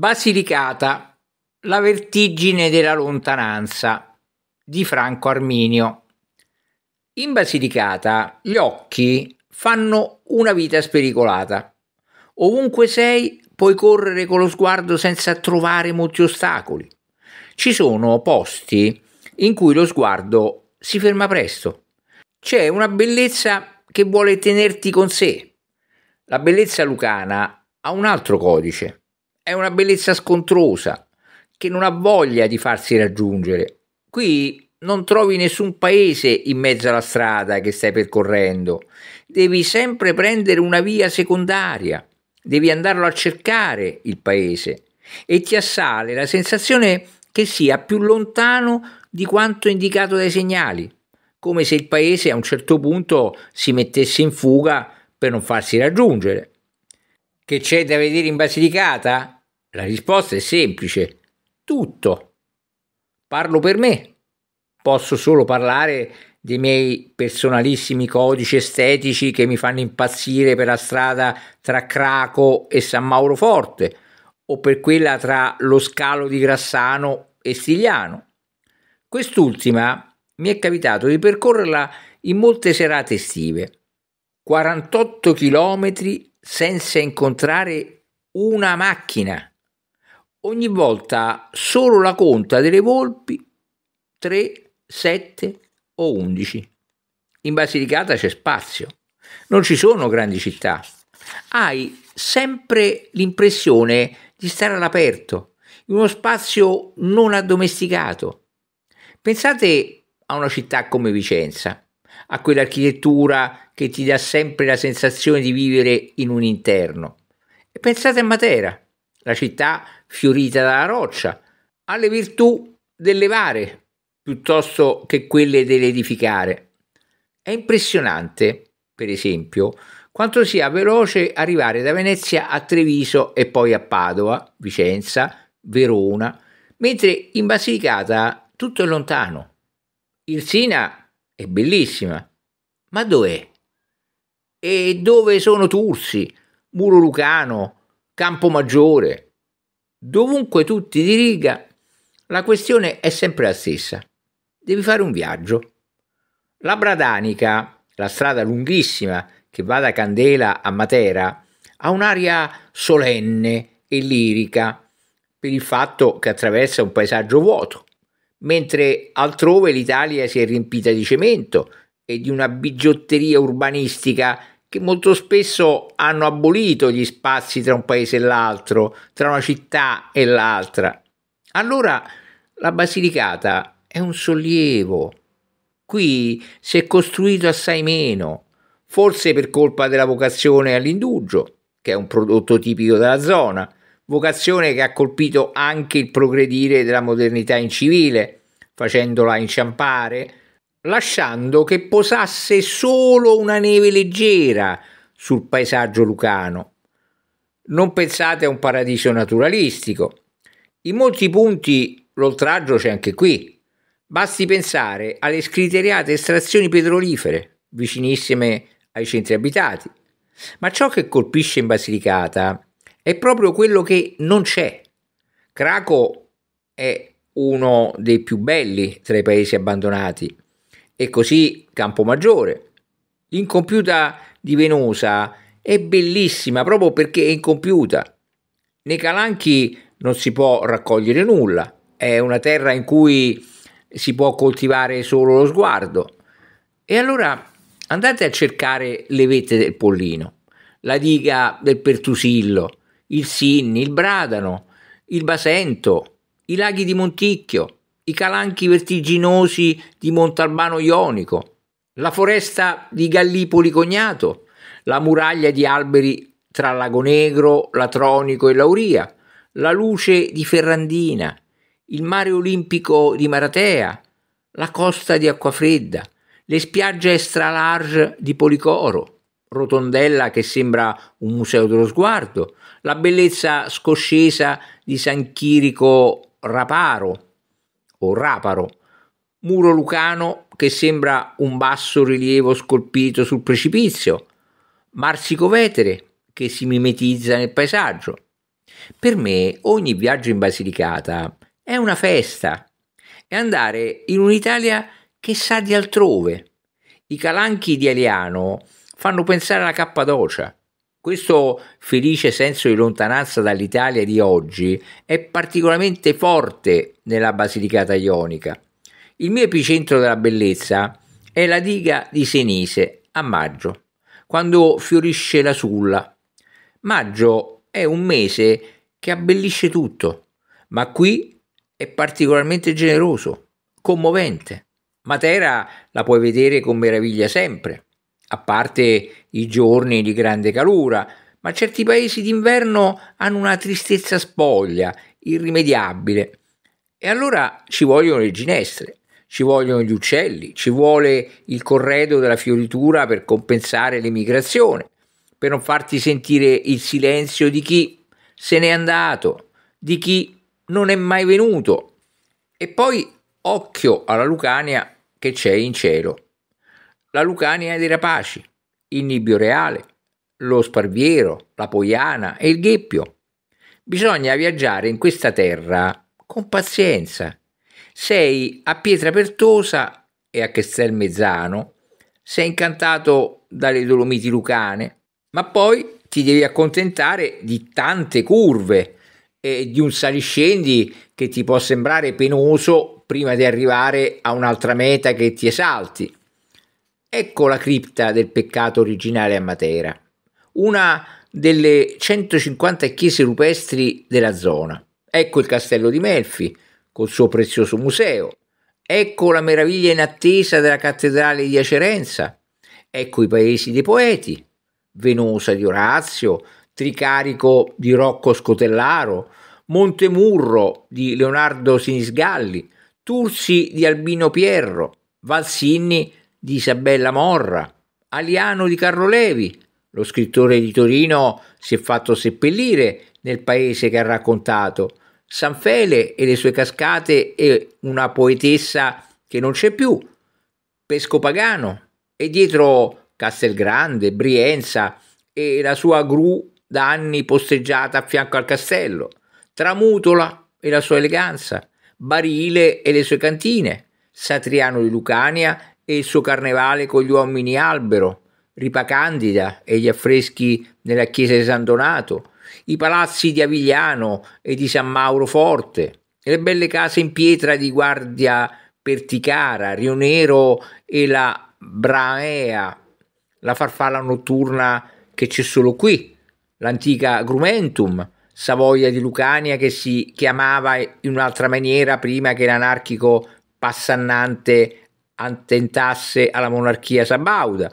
Basilicata, la vertigine della lontananza di Franco Arminio. In Basilicata gli occhi fanno una vita spericolata. Ovunque sei puoi correre con lo sguardo senza trovare molti ostacoli. Ci sono posti in cui lo sguardo si ferma presto. C'è una bellezza che vuole tenerti con sé. La bellezza lucana ha un altro codice è una bellezza scontrosa che non ha voglia di farsi raggiungere. Qui non trovi nessun paese in mezzo alla strada che stai percorrendo, devi sempre prendere una via secondaria, devi andarlo a cercare il paese e ti assale la sensazione che sia più lontano di quanto indicato dai segnali, come se il paese a un certo punto si mettesse in fuga per non farsi raggiungere. Che c'è da vedere in Basilicata? La risposta è semplice, tutto. Parlo per me, posso solo parlare dei miei personalissimi codici estetici che mi fanno impazzire per la strada tra Craco e San Mauro Forte o per quella tra lo scalo di Grassano e Stigliano. Quest'ultima mi è capitato di percorrerla in molte serate estive, 48 chilometri senza incontrare una macchina ogni volta solo la conta delle volpi 3, 7 o 11. In Basilicata c'è spazio, non ci sono grandi città. Hai sempre l'impressione di stare all'aperto, in uno spazio non addomesticato. Pensate a una città come Vicenza, a quell'architettura che ti dà sempre la sensazione di vivere in un interno. E pensate a Matera la città fiorita dalla roccia, alle virtù del levare piuttosto che quelle dell'edificare. È impressionante, per esempio, quanto sia veloce arrivare da Venezia a Treviso e poi a Padova, Vicenza, Verona, mentre in Basilicata tutto è lontano. Irsina è bellissima, ma dov'è? E dove sono Tursi, Muro Lucano, Campo Maggiore? dovunque tu ti diriga, la questione è sempre la stessa. Devi fare un viaggio. La Bradanica, la strada lunghissima che va da Candela a Matera, ha un'aria solenne e lirica per il fatto che attraversa un paesaggio vuoto, mentre altrove l'Italia si è riempita di cemento e di una bigiotteria urbanistica che molto spesso hanno abolito gli spazi tra un paese e l'altro, tra una città e l'altra. Allora la Basilicata è un sollievo. Qui si è costruito assai meno, forse per colpa della vocazione all'indugio, che è un prodotto tipico della zona, vocazione che ha colpito anche il progredire della modernità in civile, facendola inciampare lasciando che posasse solo una neve leggera sul paesaggio lucano. Non pensate a un paradiso naturalistico. In molti punti l'oltraggio c'è anche qui. Basti pensare alle scriteriate estrazioni petrolifere vicinissime ai centri abitati. Ma ciò che colpisce in Basilicata è proprio quello che non c'è. Craco è uno dei più belli tra i paesi abbandonati e così Campomaggiore. L'incompiuta di Venosa è bellissima proprio perché è incompiuta. Nei Calanchi non si può raccogliere nulla, è una terra in cui si può coltivare solo lo sguardo. E allora andate a cercare le vette del pollino, la diga del pertusillo, il sinni, il bradano, il basento, i laghi di Monticchio, i calanchi vertiginosi di Montalbano Ionico, la foresta di Gallipoli Cognato, la muraglia di alberi tra Lago Negro, Latronico e Lauria, la luce di Ferrandina, il mare olimpico di Maratea, la costa di Acquafredda, le spiagge extralarge di Policoro, Rotondella che sembra un museo dello sguardo, la bellezza scoscesa di San Chirico Raparo, o Raparo, muro lucano che sembra un basso rilievo scolpito sul precipizio, Marsico Vetere che si mimetizza nel paesaggio. Per me ogni viaggio in Basilicata è una festa, è andare in un'Italia che sa di altrove. I calanchi di Aliano fanno pensare alla Cappadocia, questo felice senso di lontananza dall'Italia di oggi è particolarmente forte nella Basilicata Ionica. Il mio epicentro della bellezza è la diga di Senise a maggio, quando fiorisce la sulla. Maggio è un mese che abbellisce tutto, ma qui è particolarmente generoso, commovente. Matera la puoi vedere con meraviglia sempre a parte i giorni di grande calura, ma certi paesi d'inverno hanno una tristezza spoglia, irrimediabile. E allora ci vogliono le ginestre, ci vogliono gli uccelli, ci vuole il corredo della fioritura per compensare l'emigrazione, per non farti sentire il silenzio di chi se n'è andato, di chi non è mai venuto. E poi occhio alla Lucania che c'è in cielo la Lucania dei Rapaci, il Nibbio Reale, lo Sparviero, la Poiana e il Gheppio. Bisogna viaggiare in questa terra con pazienza. Sei a Pietra Pertosa e a Mezzano, sei incantato dalle Dolomiti Lucane, ma poi ti devi accontentare di tante curve e di un saliscendi che ti può sembrare penoso prima di arrivare a un'altra meta che ti esalti. Ecco la cripta del peccato originale a Matera, una delle 150 chiese rupestri della zona. Ecco il castello di Melfi, col suo prezioso museo. Ecco la meraviglia in attesa della cattedrale di Acerenza. Ecco i paesi dei poeti, Venosa di Orazio, Tricarico di Rocco Scotellaro, Montemurro di Leonardo Sinisgalli, Tursi di Albino Pierro, Valsinni di Isabella Morra, Aliano di Carlo Levi. Lo scrittore di Torino si è fatto seppellire nel paese che ha raccontato. San Fele e le sue cascate e una poetessa che non c'è più. Pesco Pagano e dietro Castelgrande, Brienza e la sua gru da anni posteggiata a fianco al castello. Tramutola e la sua eleganza, Barile e le sue cantine, Satriano di Lucania e il suo carnevale con gli uomini albero, Ripa Candida e gli affreschi nella chiesa di San Donato, i palazzi di Avigliano e di San Mauro Forte, le belle case in pietra di Guardia Perticara, Rionero e la Braea, la farfalla notturna che c'è solo qui, l'antica Grumentum, Savoia di Lucania che si chiamava in un'altra maniera prima che l'anarchico passannante attentasse alla monarchia sabauda,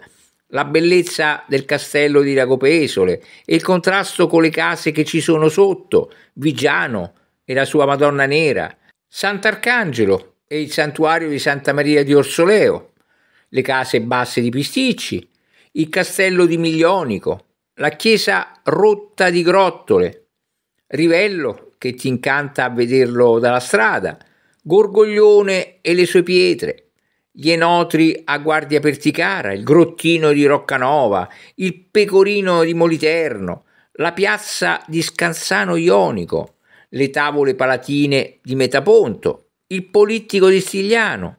la bellezza del castello di Ragopesole e il contrasto con le case che ci sono sotto, Vigiano e la sua Madonna Nera, Sant'Arcangelo e il santuario di Santa Maria di Orsoleo, le case basse di Pisticci, il castello di Miglionico, la chiesa rotta di Grottole, Rivello che ti incanta a vederlo dalla strada, Gorgoglione e le sue pietre, gli enotri a Guardia Perticara, il grottino di Roccanova, il pecorino di Moliterno, la piazza di Scansano Ionico, le tavole palatine di Metaponto, il polittico di Stigliano,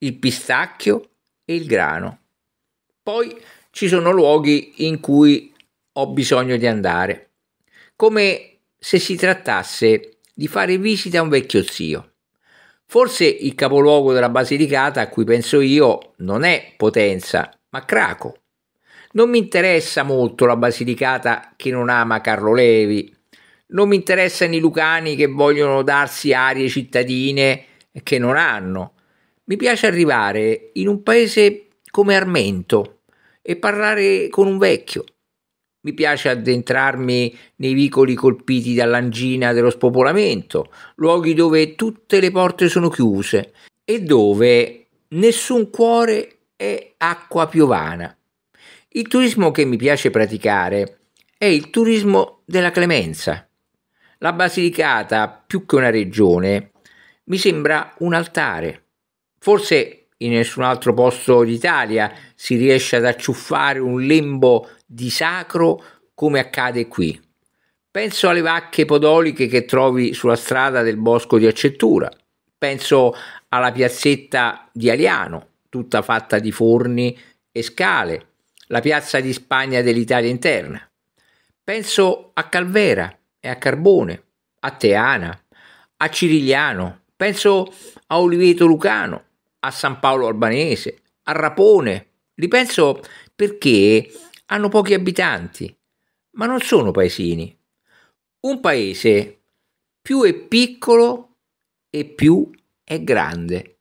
il pistacchio e il grano. Poi ci sono luoghi in cui ho bisogno di andare, come se si trattasse di fare visita a un vecchio zio. Forse il capoluogo della Basilicata a cui penso io non è Potenza, ma Craco. Non mi interessa molto la Basilicata che non ama Carlo Levi. Non mi interessano i lucani che vogliono darsi arie cittadine che non hanno. Mi piace arrivare in un paese come Armento e parlare con un vecchio, mi piace addentrarmi nei vicoli colpiti dall'angina dello spopolamento, luoghi dove tutte le porte sono chiuse e dove nessun cuore è acqua piovana. Il turismo che mi piace praticare è il turismo della clemenza. La Basilicata, più che una regione, mi sembra un altare. Forse in nessun altro posto d'Italia si riesce ad acciuffare un lembo di sacro come accade qui. Penso alle vacche podoliche che trovi sulla strada del bosco di Accettura, penso alla piazzetta di Aliano, tutta fatta di forni e scale, la piazza di Spagna dell'Italia interna. Penso a Calvera e a Carbone, a Teana, a Cirigliano, penso a Oliveto Lucano, a San Paolo Albanese, a Rapone. Li penso perché hanno pochi abitanti, ma non sono paesini. Un paese più è piccolo e più è grande.